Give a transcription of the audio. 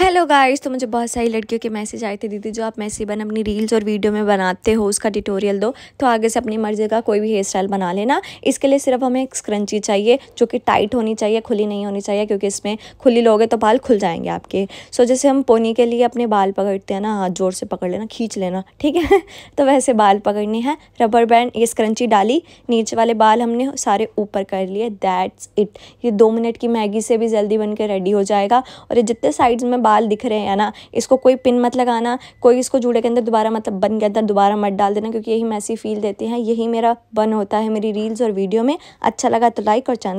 hello guys तो मुझे बहुत सारी लड़कियों के मैसेज आए थे दीदी जो आप मैसेज बन अपनी रील्स और वीडियो में बनाते हो उसका ट्यूटोरियल दो तो आगे से अपनी मर्ज़ी का कोई भी हेयर स्टाइल बना लेना इसके लिए सिर्फ हमें एक स्क्रंची चाहिए जो कि टाइट होनी चाहिए खुली नहीं होनी चाहिए क्योंकि इसमें खुली लोगे तो बाल खुल जाएंगे आपके सो जैसे हम पोनी के लिए अपने बाल पकड़ते हैं ना हाथ जोर से पकड़ लेना खींच लेना ठीक है तो वैसे बाल पकड़नी है रबर बैंड ये स्क्रंची डाली नीचे वाले बाल हमने सारे ऊपर कर लिए दैट्स इट ये दो मिनट की मैगी से भी जल्दी बन रेडी हो जाएगा और ये जितने साइड्स में बाल दिख रहे हैं ना इसको कोई पिन मत लगाना कोई इसको जूड़े के अंदर दोबारा मतलब बन के अंदर दोबारा मत डाल देना क्योंकि यही मैसी फील देते हैं यही मेरा बन होता है मेरी रील्स और वीडियो में अच्छा लगा तो लाइक और चैनल